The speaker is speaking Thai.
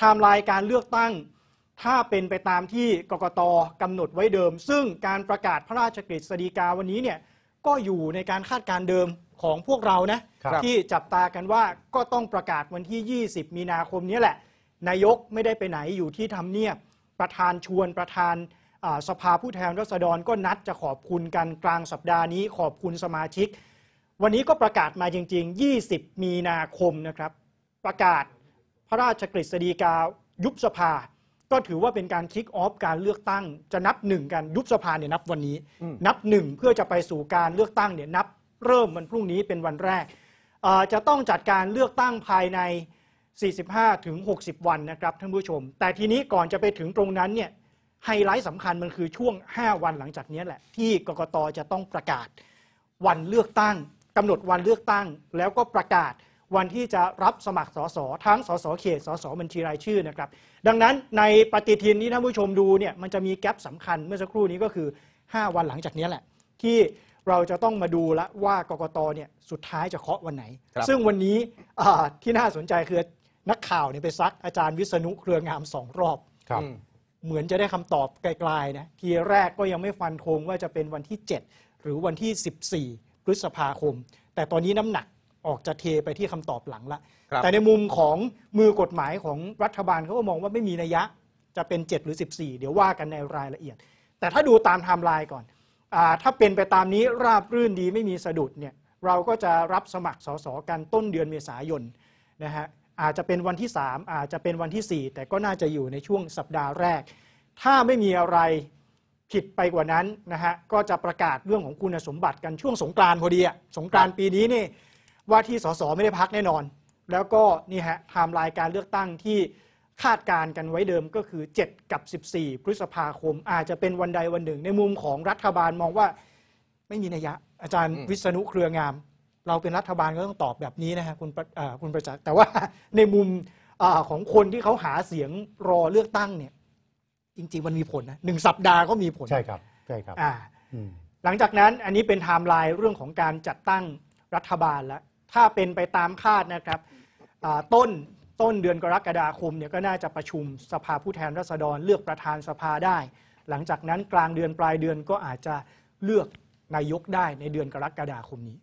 ทำไลายการเลือกตั้งถ้าเป็นไปตามที่กกตกำหนดไว้เดิม ซึ่งการประกาศพระราชกฤษฎีกาวันนี้เนี่ยก็อยู่ในการคาดการเดิมของพวกเรานะที่จับตากันว่าก็ต้องประกาศวันที่ 20 มีนาคมนี้แหละนายกไม่ได้ไปไหนอยู่ที่ทำเนียบประธานชวนประธานสภาผู้แทนรัษฎรก็นัดจะขอบคุณกันกลางสัปดาห์นี้ขอบคุณสมาชิก วันนี้ก็ประกาศมาจริงๆ 20 มีนาคมนะครับประกาศพระราชกฤษฎีกา ยุบสภา ก็ถือว่าเป็นการคิกออฟการเลือกตั้ง จะนับหนึ่งกันยุบสภาเนี่ยนับวันนี้ นับหนึ่งเพื่อจะไปสู่การเลือกตั้งเนี่ยนับเริ่มวันพรุ่งนี้เป็นวันแรก จะต้องจัดการเลือกตั้งภายใน 45 ถึง 60 วัน นะครับท่านผู้ชม แต่ทีนี้ก่อนจะไปถึงตรงนั้นเนี่ยไฮไลท์สำคัญมันคือช่วง 5 วันหลังจากนี้แหละที่กกตจะต้องประกาศ วันเลือกตั้งกำหนดวันเลือกตั้งแล้วก็ประกาศวันที่จะรับสมัครสสทั้งสสเขตสสบัญชีรายชื่อนะครับดังนั้นในปฏิทินนี้ท่านผู้ชมดูเนี่ยมันจะมีแกลบสำคัญเมื่อสักครู่นี้ก็คือ 5 วันหลังจากนี้แหละ ที่เราจะต้องมาดูละว่ากกตเนี่ยสุดท้ายจะเคาะวันไหน ซึ่งวันนี้ที่น่าสนใจคือนักข่าวเนี่ยไปซักอาจารย์วิษณุเครืองามสองรอบครับเหมือนจะได้คำตอบไกลๆนะทีแรกก็ยังไม่ฟันธงว่าจะเป็นวันที่ 7 หรือวันที่ 14 พฤษภาคมแต่ตอนนี้น้ำหนักออกจะเทไปที่คำตอบหลังละ แต่ในมุมของมือกฎหมายของรัฐบาลเขาก็มองว่าไม่มีนัยยะจะเป็น 7 หรือ 14 เดี๋ยวว่ากันในรายละเอียด แต่ถ้าดูตามไทม์ไลน์ก่อนอถ้าเป็นไปตามนี้ราบรื่นดีไม่มีสะดุดเนี่ยเราก็จะรับสมัครสสกันต้นเดือนเมษายนนะฮะอาจจะเป็นวันที่ 3 อาจจะเป็นวันที่ 4 แต่ก็น่าจะอยู่ในช่วงสัปดาห์แรก ถ้าไม่มีอะไรผิดไปกว่านั้นนะฮะก็จะประกาศเรื่องของคุณสมบัติกันช่วงสงกรานต์พอดีอะสงกรานต์ปีนี้นี่ว่าที่สสไม่ได้พักแน่นอน แล้วก็นี่ฮะไทม์ไลน์การเลือกตั้งที่คาดการกันไว้เดิมก็คือ 7 กับ 14 พฤษภาคม อาจจะเป็นวันใดวันหนึ่ง ในมุมของรัฐบาลมองว่าไม่มีนัยยะ อาจารย์วิษณุเครืองาม เราเป็นรัฐบาลก็ต้องตอบแบบนี้นะฮะ คุณคุณประจักษ์แต่ว่าในมุมอของคนที่เขาหาเสียงรอเลือกตั้งเนี่ยจริงๆมันมีผลนะหนึ่งสัปดาห์ก็มีผลใช่ครับใช่ครับหลังจากนั้นอันนี้เป็นไทม์ไลน์เรื่องของการจัดตั้งรัฐบาลแล้วถ้าเป็นไปตามคาดนะครับต้นต้นเดือนกรกฎาคมเนี่ยก็น่าจะประชุมสภาผู้แทนราษฎรเลือกประธานสภาได้ หลังจากนั้นกลางเดือนปลายเดือนก็อาจจะเลือกนายกได้ในเดือนกรกฎาคมนี้